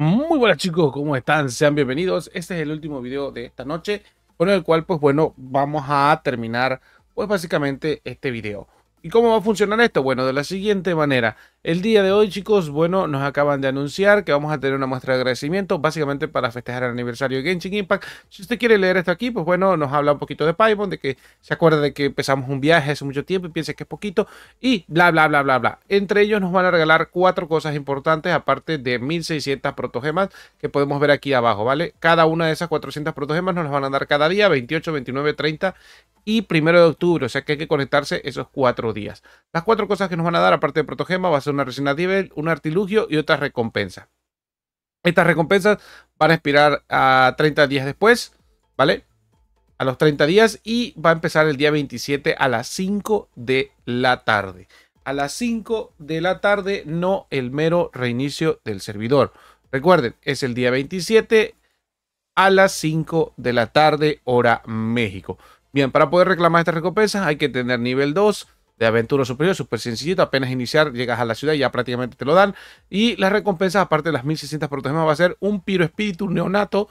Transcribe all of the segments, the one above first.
Muy buenas chicos, ¿cómo están? Sean bienvenidos. Este es el último video de esta noche, con el cual pues bueno, vamos a terminar pues básicamente este video. ¿Y cómo va a funcionar esto? Bueno, de la siguiente manera. El día de hoy, chicos, bueno, nos acaban de anunciar que vamos a tener una muestra de agradecimiento, básicamente para festejar el aniversario de Genshin Impact. Si usted quiere leer esto aquí, pues bueno, nos habla un poquito de Python, de que se acuerda de que empezamos un viaje hace mucho tiempo y piensa que es poquito, y bla, bla, bla, bla, bla. Entre ellos nos van a regalar cuatro cosas importantes, aparte de 1600 protogemas que podemos ver aquí abajo, ¿vale? Cada una de esas 400 protogemas nos las van a dar cada día, 28, 29, 30 y 1 de octubre, o sea que hay que conectarse esos cuatro días. Las cuatro cosas que nos van a dar, aparte de protogema, va a ser una resonativa, nivel, un artilugio y otra recompensa. Estas recompensas van a expirar a 30 días después, ¿vale? A los 30 días y va a empezar el día 27 a las 5 de la tarde. A las 5 de la tarde, no el mero reinicio del servidor. Recuerden, es el día 27 a las 5 de la tarde, hora México. Bien, para poder reclamar estas recompensas hay que tener nivel 2, de aventura superior, súper sencillito, apenas iniciar, llegas a la ciudad y ya prácticamente te lo dan. Y las recompensas, aparte de las 1600 proteínas, va a ser un piro espíritu neonato,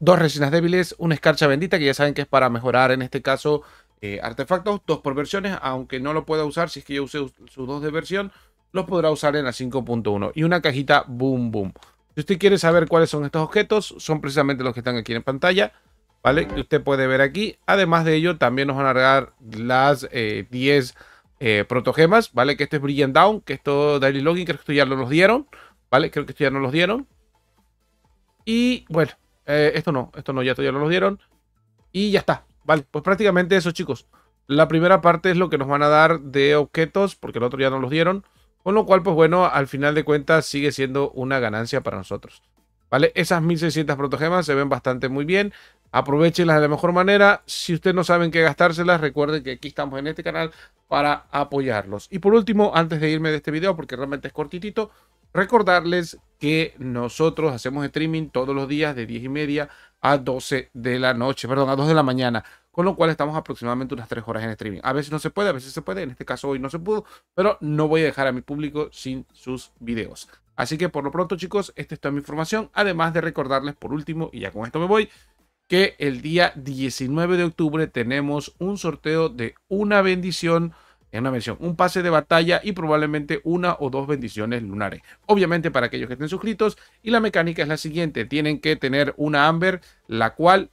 dos resinas débiles, una escarcha bendita, que ya saben que es para mejorar en este caso eh, artefactos, dos por versiones, aunque no lo pueda usar si es que yo use sus dos de versión, los podrá usar en la 5.1 y una cajita boom boom. Si usted quiere saber cuáles son estos objetos, son precisamente los que están aquí en pantalla. ¿Vale? Que usted puede ver aquí. Además de ello, también nos van a agregar las 10 eh, eh, protogemas, ¿vale? Que esto es Brilliant Down, que esto Daily Login, creo que esto ya no los dieron, ¿vale? Creo que esto ya no los dieron. Y bueno, eh, esto no, esto no, ya esto ya no los dieron. Y ya está, ¿vale? Pues prácticamente eso, chicos. La primera parte es lo que nos van a dar de objetos, porque el otro ya no los dieron. Con lo cual, pues bueno, al final de cuentas sigue siendo una ganancia para nosotros. ¿Vale? Esas 1600 protogemas se ven bastante muy bien. Aprovechenlas de la mejor manera. Si ustedes no saben qué gastárselas, recuerden que aquí estamos en este canal para apoyarlos. Y por último, antes de irme de este video, porque realmente es cortitito, recordarles que nosotros hacemos streaming todos los días de 10 y media a 12 de la noche, perdón, a 2 de la mañana, con lo cual estamos aproximadamente unas 3 horas en streaming. A veces no se puede, a veces se puede, en este caso hoy no se pudo, pero no voy a dejar a mi público sin sus videos. Así que por lo pronto chicos, esta es toda mi información, además de recordarles por último, y ya con esto me voy, que el día 19 de octubre tenemos un sorteo de una bendición, una bendición, un pase de batalla y probablemente una o dos bendiciones lunares. Obviamente para aquellos que estén suscritos y la mecánica es la siguiente, tienen que tener una Amber, la cual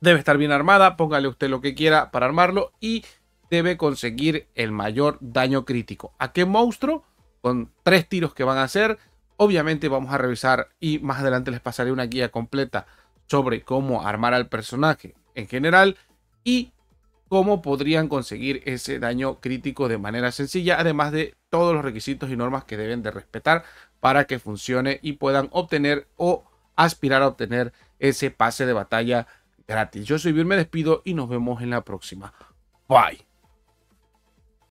debe estar bien armada, póngale usted lo que quiera para armarlo y debe conseguir el mayor daño crítico. ¿A qué monstruo? Con tres tiros que van a hacer. Obviamente vamos a revisar y más adelante les pasaré una guía completa sobre cómo armar al personaje en general y cómo podrían conseguir ese daño crítico de manera sencilla, además de todos los requisitos y normas que deben de respetar para que funcione y puedan obtener o aspirar a obtener ese pase de batalla gratis. Yo soy Vir, me despido y nos vemos en la próxima. Bye.